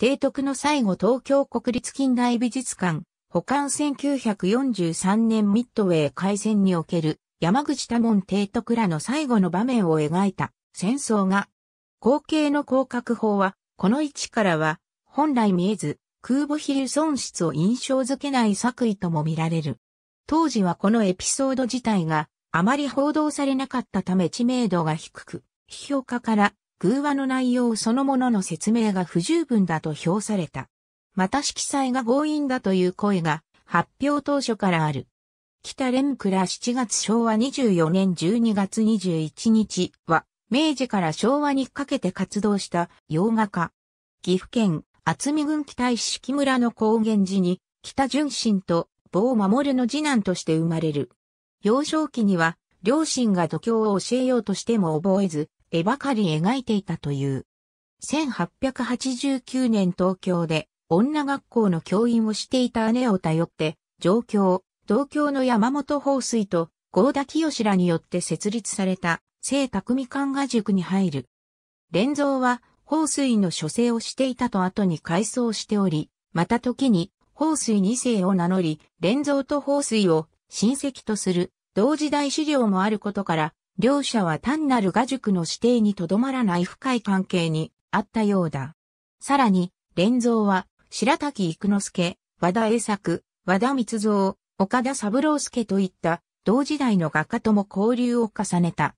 提督の最後東京国立近代美術館、保管1943年ミッドウェー海戦における山口多門提督らの最後の場面を描いた戦争が、後継の広角法は、この位置からは、本来見えず、空母比喩損失を印象づけない作為とも見られる。当時はこのエピソード自体があまり報道されなかったため知名度が低く、批評家から偶話の内容そのものの説明が不十分だと評された。また色彩が強引だという声が発表当初からある。北連倉7月昭和24年12月21日は、明治から昭和にかけて活動した洋画家。岐阜県厚見郡北石敷村の高原寺に、北純真と某守の次男として生まれる。幼少期には、両親が度胸を教えようとしても覚えず、絵ばかり描いていたという。1889年東京で女学校の教員をしていた姉を頼って、上京、東京の山本放水と合田清らによって設立された聖匠漢画塾に入る。連蔵は放水の書生をしていたと後に改装しており、また時に放水二世を名乗り、連蔵と放水を親戚とする同時代資料もあることから、両者は単なる画塾の指定にとどまらない深い関係にあったようだ。さらに、連蔵は、白滝育之助、和田栄作、和田光蔵、岡田三郎助といった同時代の画家とも交流を重ねた。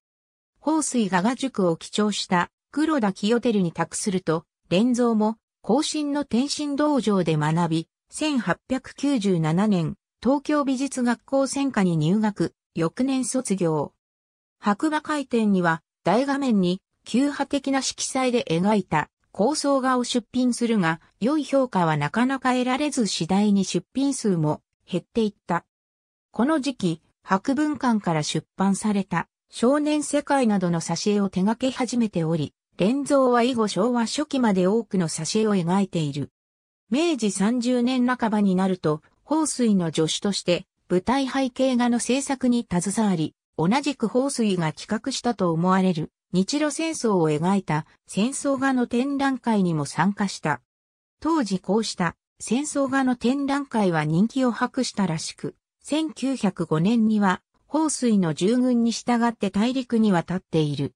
放水画画塾を基調した黒田清照に託すると、連蔵も後進の天津道場で学び、1897年東京美術学校専科に入学、翌年卒業。白馬回転には大画面に急派的な色彩で描いた構想画を出品するが、良い評価はなかなか得られず次第に出品数も減っていった。この時期、博文館から出版された少年世界などの挿絵を手掛け始めており、連像は以後昭和初期まで多くの挿絵を描いている。明治30年半ばになると、放水の助手として舞台背景画の制作に携わり、同じく放水が企画したと思われる日露戦争を描いた戦争画の展覧会にも参加した。当時こうした戦争画の展覧会は人気を博したらしく、1905年には放水の従軍に従って大陸に渡っている。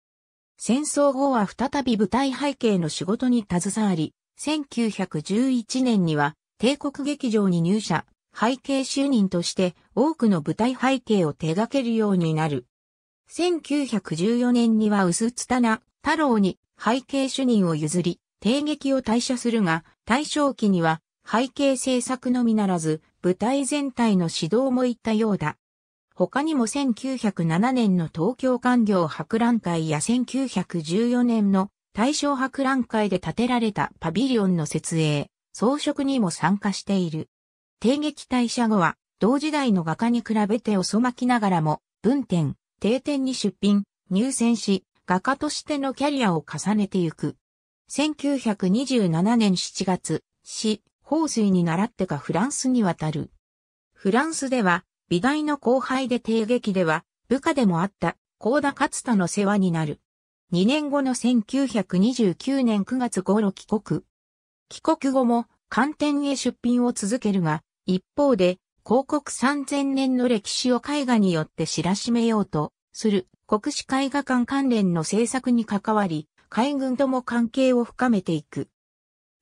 戦争後は再び舞台背景の仕事に携わり、1911年には帝国劇場に入社、背景主任として多くの舞台背景を手掛けるようになる。1914年には薄つたな太郎に背景主任を譲り、帝劇を退社するが、大正期には背景制作のみならず、舞台全体の指導も行ったようだ。他にも1907年の東京官業博覧会や1914年の大正博覧会で建てられたパビリオンの設営、装飾にも参加している。帝劇退社後は、同時代の画家に比べて遅まきながらも、文展、定点に出品、入選し、画家としてのキャリアを重ねてゆく。1927年7月、死、放水に習ってかフランスに渡る。フランスでは、美大の後輩で帝劇では、部下でもあった、高田勝田の世話になる。2年後の1929年9月頃帰国。帰国後も、観点へ出品を続けるが、一方で、広告3000年の歴史を絵画によって知らしめようとする国史絵画館関連の制作に関わり、海軍とも関係を深めていく。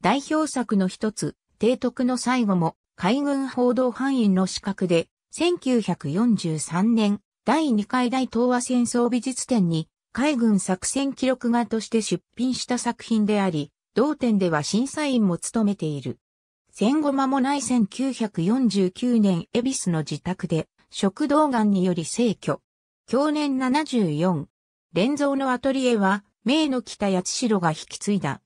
代表作の一つ、提督の最後も海軍報道範囲の資格で、1943年第2回大東亜戦争美術展に海軍作戦記録画として出品した作品であり、同展では審査員も務めている。戦後間もない1949年恵比寿の自宅で食道癌により逝去。去年74。連蔵のアトリエは、名の北八代が引き継いだ。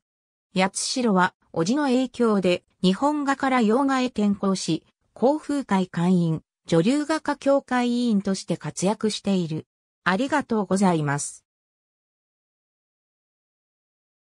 八代は、叔父の影響で、日本画から洋画へ転向し、航風会会員、女流画家協会委員として活躍している。ありがとうございます。